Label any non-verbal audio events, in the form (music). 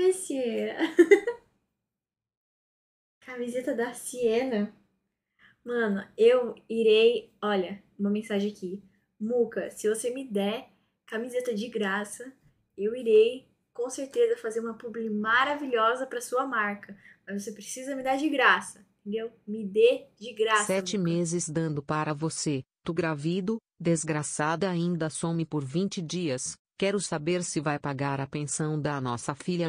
(laughs) Camiseta da Siena. Mano, eu irei. Olha, uma mensagem aqui. Muca, se você me der camiseta de graça, eu irei com certeza fazer uma publi maravilhosa para sua marca. Mas você precisa me dar de graça, entendeu? Me dê de graça. Sete Muka. meses dando para você. Tu gravido, desgraçada ainda some por 20 dias. Quero saber se vai pagar a pensão da nossa filha